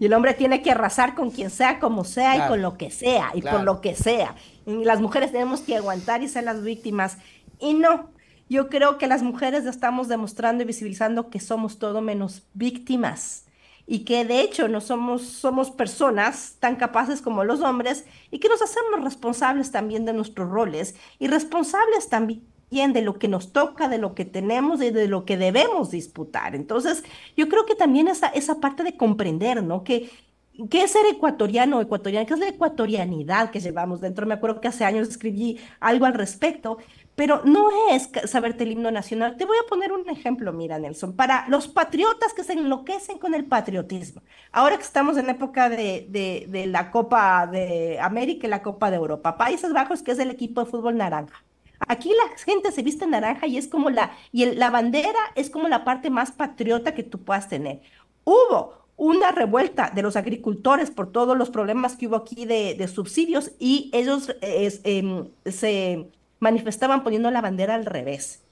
Y el hombre tiene que arrasar con quien sea, como sea y con lo que sea y con por lo que sea. las mujeres tenemos que aguantar y ser las víctimas. Y no, yo creo que las mujeres estamos demostrando y visibilizando que somos todo menos víctimas y que de hecho no somos, somos personas tan capaces como los hombres y que nos hacemos responsables también de nuestros roles y responsables también de lo que nos toca, de lo que tenemos y de lo que debemos disputar. Entonces, yo creo que también esa, esa parte de comprender, ¿no? Que, ¿Qué es ser ecuatoriano o ecuatoriana? ¿Qué es la ecuatorianidad que llevamos dentro? Me acuerdo que hace años escribí algo al respecto, pero no es saberte el himno nacional. Te voy a poner un ejemplo, mira, Nelson, para los patriotas que se enloquecen con el patriotismo. Ahora que estamos en época de, de, de la Copa de América y la Copa de Europa, Países Bajos, que es el equipo de fútbol naranja. Aquí la gente se viste naranja y es como la, y la bandera es como la parte más patriota que tú puedas tener. Hubo una revuelta de los agricultores por todos los problemas que hubo aquí de, subsidios y ellos em, se manifestaban poniendo la bandera al revés.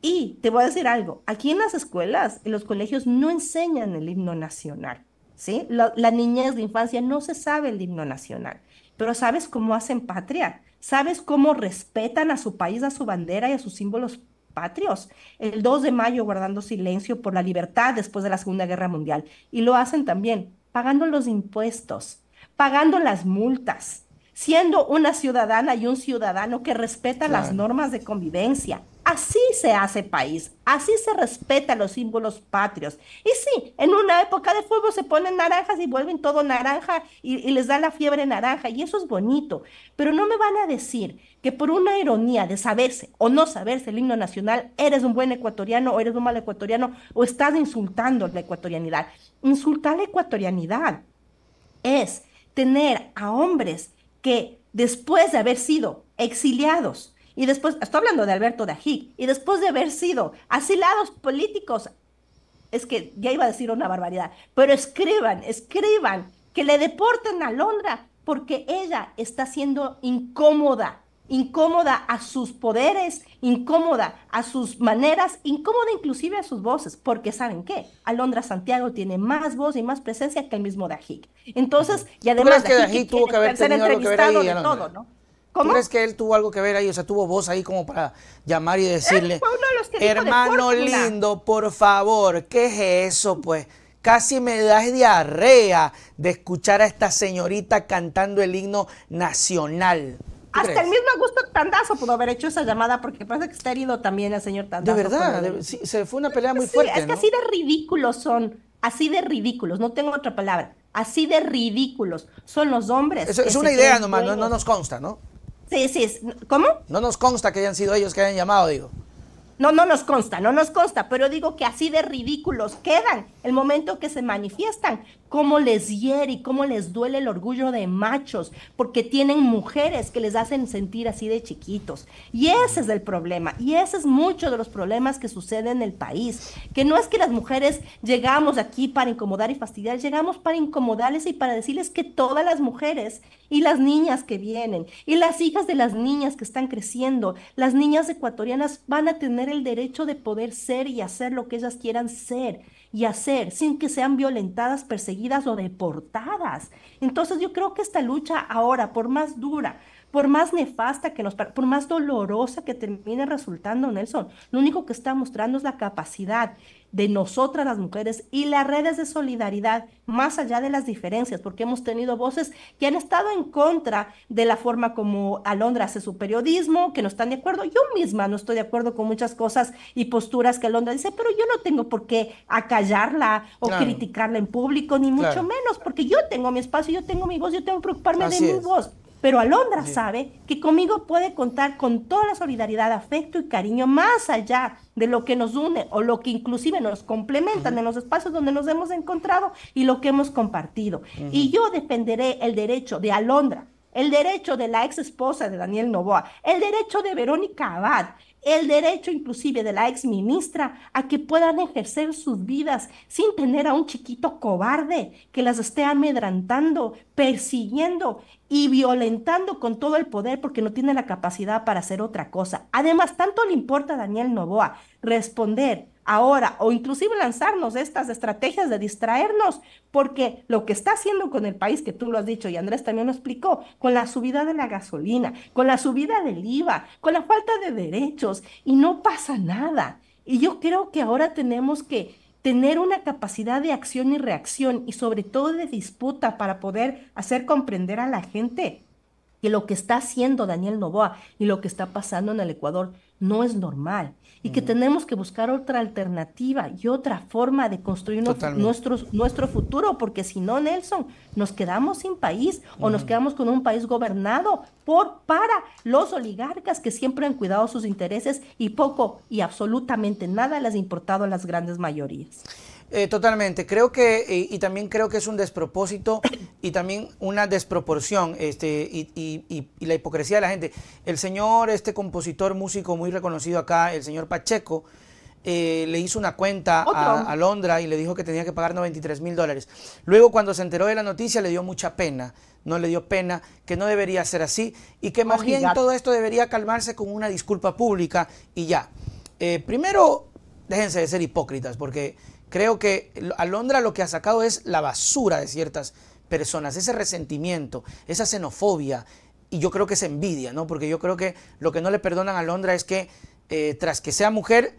Y te voy a decir algo, aquí en las escuelas, en los colegios no enseñan el himno nacional, ¿sí? La, la niñez, de infancia no se sabe el himno nacional pero sabes cómo hacen patria, sabes cómo respetan a su país, a su bandera y a sus símbolos patrios. El 2 de mayo guardando silencio por la libertad después de la Segunda Guerra Mundial. Y lo hacen también pagando los impuestos, pagando las multas, siendo una ciudadana y un ciudadano que respeta las normas de convivencia. Así se hace país, así se respeta los símbolos patrios. Y sí, en una época de fuego se ponen naranjas y vuelven todo naranja y, y, les da la fiebre naranja y eso es bonito. Pero no me van a decir que por una ironía de saberse o no saberse el himno nacional, eres un buen ecuatoriano o eres un mal ecuatoriano o estás insultando la ecuatorianidad. Insultar la ecuatorianidad es tener a hombres que después de haber sido exiliados, y después, estoy hablando de Alberto Dají, y después de haber sido asilados políticos, es que ya iba a decir una barbaridad, pero escriban, escriban, que le deporten a Londra porque ella está siendo incómoda, incómoda a sus poderes, incómoda a sus maneras, incómoda inclusive a sus voces, porque ¿saben qué? Alondra Santiago tiene más voz y más presencia que el mismo Dajic. Entonces, y además que de todo, ¿no? ¿Tú crees que él tuvo algo que ver ahí? O sea, tuvo voz ahí como para llamar y decirle, hermano lindo, por favor, ¿qué es eso, pues? Casi me das diarrea de escuchar a esta señorita cantando el himno nacional. Hasta el mismo Augusto Tandazo pudo haber hecho esa llamada porque parece que está herido también el señor Tandazo. De verdad, se fue una pelea muy fuerte. Es que así de ridículos son, así de ridículos, no tengo otra palabra. Así de ridículos son los hombres. es una idea nomás, no nos consta, ¿no? Sí, sí. ¿Cómo? No nos consta que hayan sido ellos que hayan llamado, digo. No, no nos consta, no nos consta, pero digo que así de ridículos quedan el momento que se manifiestan cómo les hiere y cómo les duele el orgullo de machos, porque tienen mujeres que les hacen sentir así de chiquitos. Y ese es el problema, y ese es mucho de los problemas que suceden en el país, que no es que las mujeres llegamos aquí para incomodar y fastidiar, llegamos para incomodarles y para decirles que todas las mujeres y las niñas que vienen y las hijas de las niñas que están creciendo, las niñas ecuatorianas van a tener el derecho de poder ser y hacer lo que ellas quieran ser y hacer sin que sean violentadas, perseguidas o deportadas. Entonces yo creo que esta lucha ahora, por más dura, por más nefasta que nos, por más dolorosa que termine resultando, Nelson, lo único que está mostrando es la capacidad de nosotras las mujeres y las redes de solidaridad, más allá de las diferencias, porque hemos tenido voces que han estado en contra de la forma como Alondra hace su periodismo, que no están de acuerdo. Yo misma no estoy de acuerdo con muchas cosas y posturas que Alondra dice, pero yo no tengo por qué acallarla o criticarla en público, ni mucho menos, porque yo tengo mi espacio, yo tengo mi voz, yo tengo que preocuparme de mi voz. Pero Alondra sabe que conmigo puede contar con toda la solidaridad, afecto y cariño, más allá de lo que nos une o lo que inclusive nos complementan en los espacios donde nos hemos encontrado y lo que hemos compartido. Y yo defenderé el derecho de Alondra, el derecho de la ex esposa de Daniel Novoa, el derecho de Verónica Abad, el derecho inclusive de la ex ministra a que puedan ejercer sus vidas sin tener a un chiquito cobarde que las esté amedrantando, persiguiendo y violentando con todo el poder porque no tiene la capacidad para hacer otra cosa. Además, tanto le importa a Daniel Novoa responder ahora o inclusive lanzarnos estas estrategias de distraernos, porque lo que está haciendo con el país, que tú lo has dicho y Andrés también lo explicó, con la subida de la gasolina, con la subida del IVA, con la falta de derechos, y no pasa nada. Y yo creo que ahora tenemos que tener una capacidad de acción y reacción y sobre todo de disputa para poder hacer comprender a la gente que lo que está haciendo Daniel Novoa y lo que está pasando en el Ecuador no es normal y que tenemos que buscar otra alternativa y otra forma de construir nuestro, nuestro futuro, porque si no, Nelson, nos quedamos sin país o nos quedamos con un país gobernado por, para los oligarcas que siempre han cuidado sus intereses y poco y absolutamente nada les ha importado a las grandes mayorías. Eh, totalmente. Creo que, eh, y, también creo que es un despropósito y también una desproporción este, y, la hipocresía de la gente. El señor, este compositor, músico muy reconocido acá, el señor Pacheco, eh, le hizo una cuenta a, Londra y le dijo que tenía que pagar 93 mil dólares. Luego, cuando se enteró de la noticia, le dio mucha pena. No le dio pena, que no debería ser así y que más bien todo esto debería calmarse con una disculpa pública y ya. primero, déjense de ser hipócritas, porque Creo que Alondra lo que ha sacado es la basura de ciertas personas, ese resentimiento, esa xenofobia, y yo creo que es envidia, ¿no? Porque yo creo que lo que no le perdonan a Londra es que eh, tras que sea mujer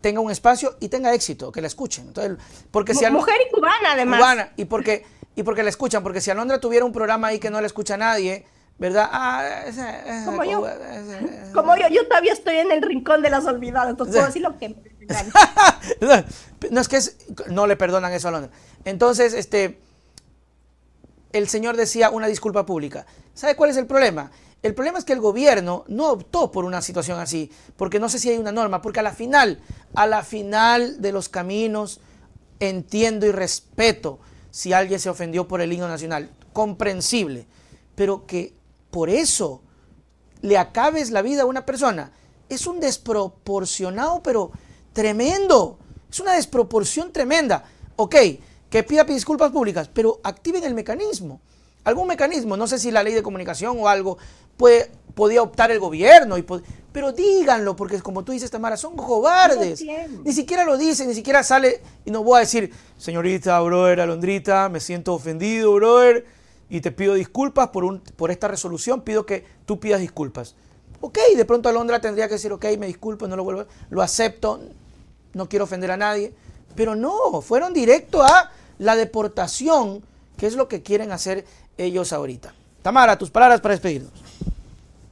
tenga un espacio y tenga éxito, que la escuchen. Entonces, porque si mujer y cubana además. Cubana y porque y porque la escuchan, porque si a Londra tuviera un programa ahí que no la escucha nadie, ¿verdad? Ah, como, yo, como yo, yo todavía estoy en el rincón de las olvidadas, entonces puedo decir lo que no es que no le perdonan eso a Londres. Entonces, este, el señor decía una disculpa pública. ¿Sabe cuál es el problema? El problema es que el gobierno no optó por una situación así, porque no sé si hay una norma, porque a la final, a la final de los caminos, entiendo y respeto si alguien se ofendió por el himno nacional, comprensible, pero que por eso le acabes la vida a una persona, es un desproporcionado, pero Tremendo. Es una desproporción tremenda. Ok, que pida disculpas públicas, pero activen el mecanismo. Algún mecanismo, no sé si la ley de comunicación o algo, puede, podía optar el gobierno. pero díganlo, porque como tú dices, Tamara, son cobardes. ni siquiera lo dice, ni siquiera sale. Y no voy a decir, señorita, brother, alondrita, me siento ofendido, brother, y te pido disculpas por, un, por esta resolución, pido que tú pidas disculpas. Ok, de pronto Alondra tendría que decir, ok, me disculpo, no lo vuelvo, lo acepto no quiero ofender a nadie, pero no, fueron directo a la deportación, que es lo que quieren hacer ellos ahorita. Tamara, tus palabras para despedirnos.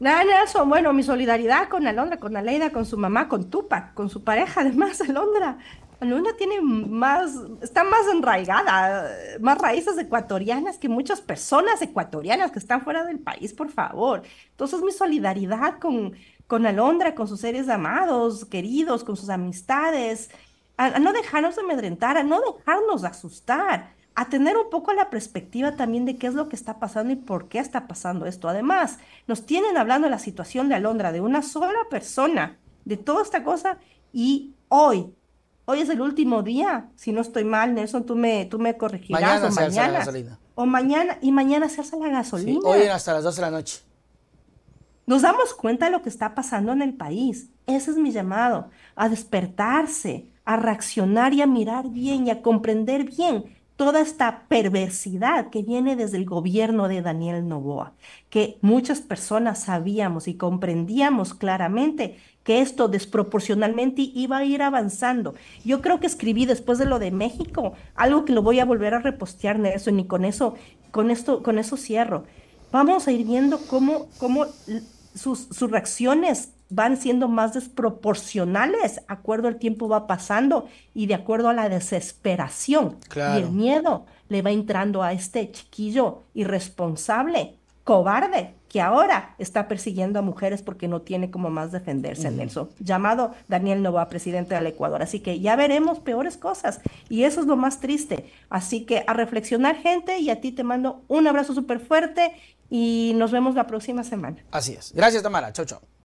Nada, Nelson, bueno, mi solidaridad con Alondra, con Aleida, con su mamá, con Tupac, con su pareja, además, Alondra. Alondra tiene más, está más enraigada, más raíces ecuatorianas que muchas personas ecuatorianas que están fuera del país, por favor. Entonces, mi solidaridad con con Alondra, con sus seres amados, queridos, con sus amistades, a, no dejarnos amedrentar, a no dejarnos asustar, a tener un poco la perspectiva también de qué es lo que está pasando y por qué está pasando esto. Además, nos tienen hablando la situación de Alondra, de una sola persona, de toda esta cosa, y hoy, hoy es el último día, si no estoy mal, Nelson, tú me, tú me corregirás. Mañana se mañana, alza la gasolina. O mañana, y mañana se alza la gasolina. hoy hasta las 12 de la noche. Nos damos cuenta de lo que está pasando en el país. Ese es mi llamado, a despertarse, a reaccionar y a mirar bien y a comprender bien toda esta perversidad que viene desde el gobierno de Daniel Novoa, que muchas personas sabíamos y comprendíamos claramente que esto desproporcionalmente iba a ir avanzando. Yo creo que escribí después de lo de México, algo que lo voy a volver a repostear, eso ni con eso, con esto, con eso cierro vamos a ir viendo cómo, cómo sus, reacciones van siendo más desproporcionales, acuerdo al tiempo va pasando y de acuerdo a la desesperación y el miedo le va entrando a este chiquillo irresponsable, cobarde, que ahora está persiguiendo a mujeres porque no tiene como más defenderse, en eso, Llamado Daniel Nova, presidente del Ecuador. Así que ya veremos peores cosas y eso es lo más triste. Así que a reflexionar, gente, y a ti te mando un abrazo súper fuerte y nos vemos la próxima semana. Así es. Gracias, Tamara. Chau, chau.